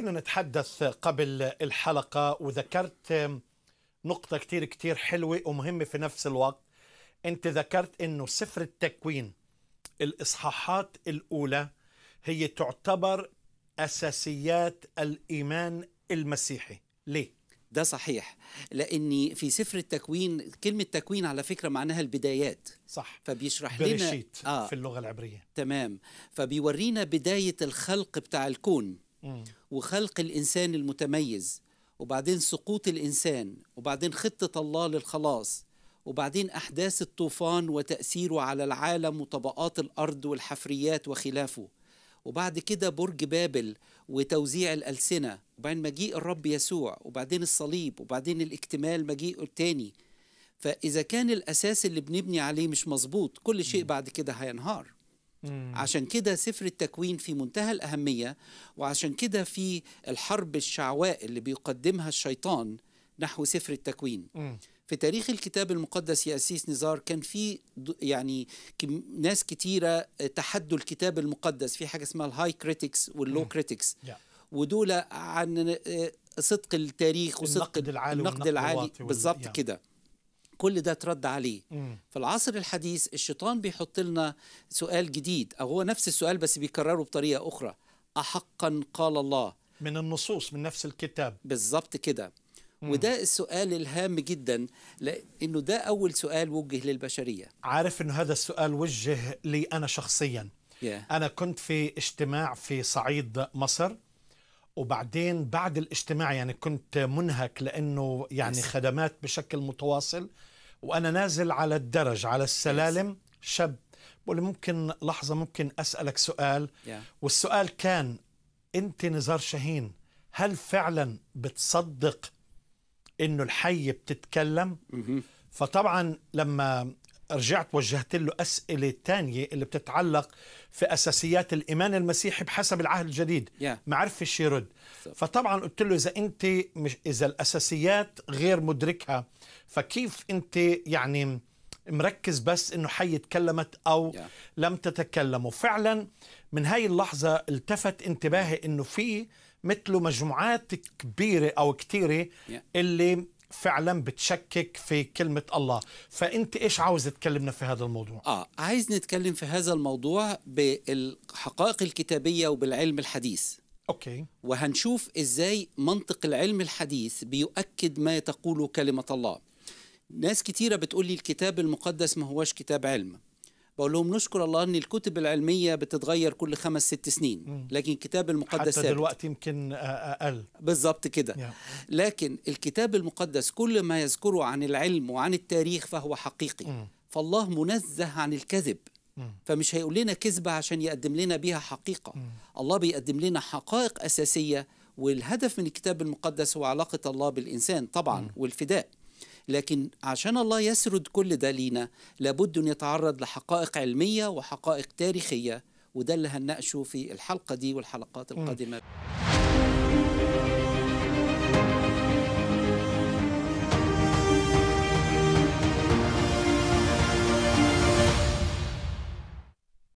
كنا نتحدث قبل الحلقة وذكرت نقطة كتير كتير حلوة ومهمة في نفس الوقت أنت ذكرت أنه سفر التكوين الإصحاحات الأولى هي تعتبر أساسيات الإيمان المسيحي ليه؟ ده صحيح لاني في سفر التكوين كلمه تكوين على فكره معناها البدايات صح فبيشرح لنا آه. في اللغه العبريه تمام فبيورينا بدايه الخلق بتاع الكون وخلق الإنسان المتميز وبعدين سقوط الإنسان وبعدين خطة الله للخلاص وبعدين أحداث الطوفان وتأثيره على العالم وطبقات الأرض والحفريات وخلافه وبعد كده برج بابل وتوزيع الألسنة وبعدين مجيء الرب يسوع وبعدين الصليب وبعدين الاكتمال مجيء التاني فإذا كان الأساس اللي بنبني عليه مش مظبوط كل شيء بعد كده هينهار عشان كده سفر التكوين في منتهى الأهمية وعشان كده في الحرب الشعواء اللي بيقدمها الشيطان نحو سفر التكوين في تاريخ الكتاب المقدس يا أسيس نزار كان في يعني ناس كتيرة آه، تحدوا الكتاب المقدس في حاجة اسمها الهاي كريتكس واللو كريتكس ودول عن آه، صدق التاريخ وصدق النقد العالي النقد العالي بالظبط كده كل ده اترد عليه مم. في العصر الحديث الشيطان بيحط لنا سؤال جديد او هو نفس السؤال بس بيكرره بطريقه اخرى احقا قال الله من النصوص من نفس الكتاب بالظبط كده وده السؤال الهام جدا لانه ده اول سؤال وجه للبشريه عارف انه هذا السؤال وجه لي انا شخصيا yeah. انا كنت في اجتماع في صعيد مصر وبعدين بعد الاجتماع يعني كنت منهك لانه يعني خدمات بشكل متواصل وانا نازل على الدرج على السلالم شاب بقول ممكن لحظه ممكن اسالك سؤال yeah. والسؤال كان انت نزار شاهين هل فعلا بتصدق انه الحي بتتكلم mm -hmm. فطبعا لما رجعت وجهت له أسئلة تانية اللي بتتعلق في أساسيات الإيمان المسيحي بحسب العهد الجديد yeah. ما عرفش يرد فطبعا قلت له إذا أنت مش إذا الأساسيات غير مدركها فكيف أنت يعني مركز بس انه حي تكلمت او yeah. لم تتكلم وفعلا من هاي اللحظه التفت انتباهي انه في مثله مجموعات كبيره او كثيره yeah. اللي فعلا بتشكك في كلمة الله فأنت إيش عاوز تكلمنا في هذا الموضوع؟ آه عايز نتكلم في هذا الموضوع بالحقائق الكتابية وبالعلم الحديث أوكي وهنشوف إزاي منطق العلم الحديث بيؤكد ما تقوله كلمة الله ناس كتيرة بتقول لي الكتاب المقدس ما هوش كتاب علم بقول لهم نشكر الله ان الكتب العلميه بتتغير كل خمس ست سنين لكن الكتاب المقدس حتى ثابت. دلوقتي يمكن آه، آه، اقل بالظبط كده لكن الكتاب المقدس كل ما يذكره عن العلم وعن التاريخ فهو حقيقي فالله منزه عن الكذب فمش هيقول لنا كذبة عشان يقدم لنا بيها حقيقة الله بيقدم لنا حقائق أساسية والهدف من الكتاب المقدس هو علاقة الله بالإنسان طبعا والفداء لكن عشان الله يسرد كل ده لينا لابد يتعرض لحقائق علمية وحقائق تاريخية وده اللي هنناقشه في الحلقة دي والحلقات القادمة